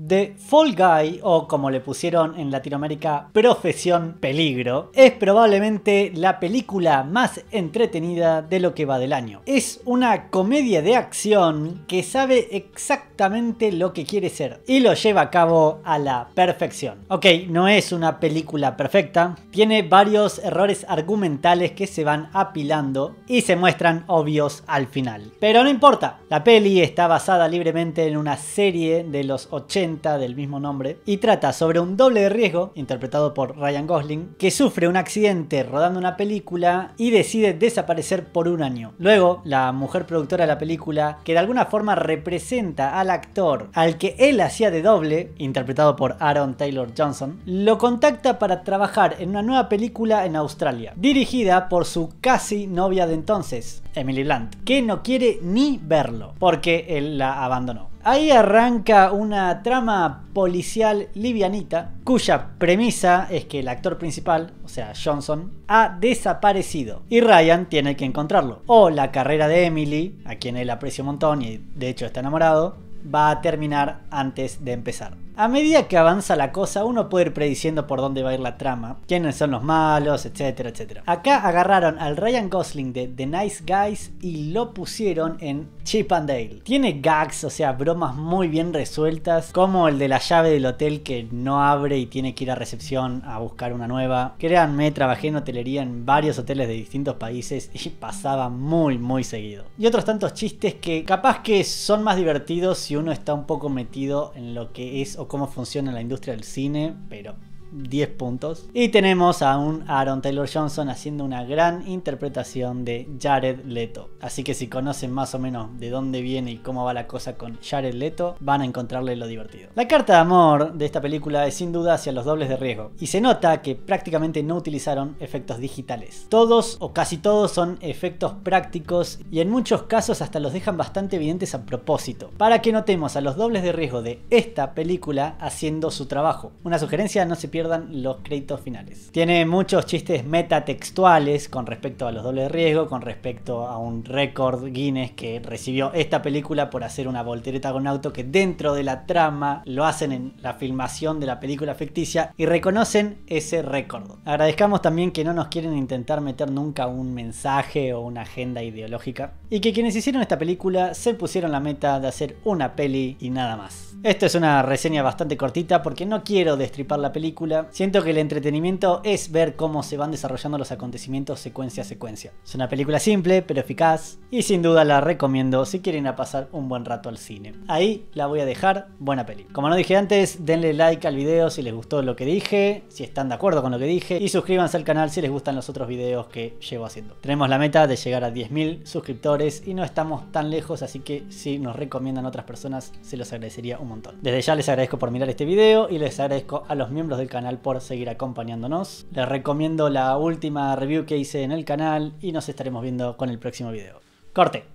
The Fall Guy, o como le pusieron en Latinoamérica, Profesión Peligro, es probablemente la película más entretenida de lo que va del año. Es una comedia de acción que sabe exactamente lo que quiere ser y lo lleva a cabo a la perfección. Ok, no es una película perfecta, tiene varios errores argumentales que se van apilando y se muestran obvios al final. Pero no importa, la peli está basada libremente en una serie de los 80 del mismo nombre y trata sobre un doble de riesgo, interpretado por Ryan Gosling, que sufre un accidente rodando una película y decide desaparecer por un año. Luego, la mujer productora de la película, que de alguna forma representa al actor al que él hacía de doble, interpretado por Aaron Taylor Johnson, lo contacta para trabajar en una nueva película en Australia, dirigida por su casi novia de entonces, Emily Blunt, que no quiere ni verlo, porque él la abandonó. Ahí arranca una trama policial livianita, cuya premisa es que el actor principal, o sea Johnson, ha desaparecido y Ryan tiene que encontrarlo. O la carrera de Emily, a quien él aprecia un montón y de hecho está enamorado, va a terminar antes de empezar. A medida que avanza la cosa, uno puede ir prediciendo por dónde va a ir la trama, quiénes son los malos, etcétera, etcétera. Acá agarraron al Ryan Gosling de The Nice Guys y lo pusieron en Chip and Dale. Tiene gags, o sea, bromas muy bien resueltas, como el de la llave del hotel que no abre y tiene que ir a recepción a buscar una nueva. Créanme, trabajé en hotelería en varios hoteles de distintos países y pasaba muy, muy seguido. Y otros tantos chistes que capaz que son más divertidos si uno está un poco metido en lo que es cómo funciona la industria del cine, pero 10 puntos. Y tenemos a un Aaron Taylor Johnson haciendo una gran interpretación de Jared Leto. Así que si conocen más o menos de dónde viene y cómo va la cosa con Jared Leto, van a encontrarle lo divertido. La carta de amor de esta película es sin duda hacia los dobles de riesgo, y se nota que prácticamente no utilizaron efectos digitales. Todos o casi todos son efectos prácticos y en muchos casos hasta los dejan bastante evidentes a propósito, para que notemos a los dobles de riesgo de esta película haciendo su trabajo. Una sugerencia, no se pierdan los créditos finales. Tiene muchos chistes metatextuales con respecto a los dobles de riesgo, con respecto a un récord Guinness que recibió esta película por hacer una voltereta con auto que dentro de la trama lo hacen en la filmación de la película ficticia y reconocen ese récord. Agradezcamos también que no nos quieren intentar meter nunca un mensaje o una agenda ideológica y que quienes hicieron esta película se pusieron la meta de hacer una peli y nada más. Esto es una reseña bastante cortita porque no quiero destripar la película, siento que el entretenimiento es ver cómo se van desarrollando los acontecimientos secuencia a secuencia. Es una película simple pero eficaz y sin duda la recomiendo si quieren pasar un buen rato al cine. Ahí la voy a dejar, buena peli. Como no dije antes, denle like al video si les gustó lo que dije, si están de acuerdo con lo que dije y suscríbanse al canal si les gustan los otros videos que llevo haciendo. Tenemos la meta de llegar a 10.000 suscriptores y no estamos tan lejos, así que si nos recomiendan otras personas se los agradecería un montón. Desde ya les agradezco por mirar este video y les agradezco a los miembros del canal por seguir acompañándonos. Les recomiendo la última review que hice en el canal y nos estaremos viendo con el próximo video. Corte.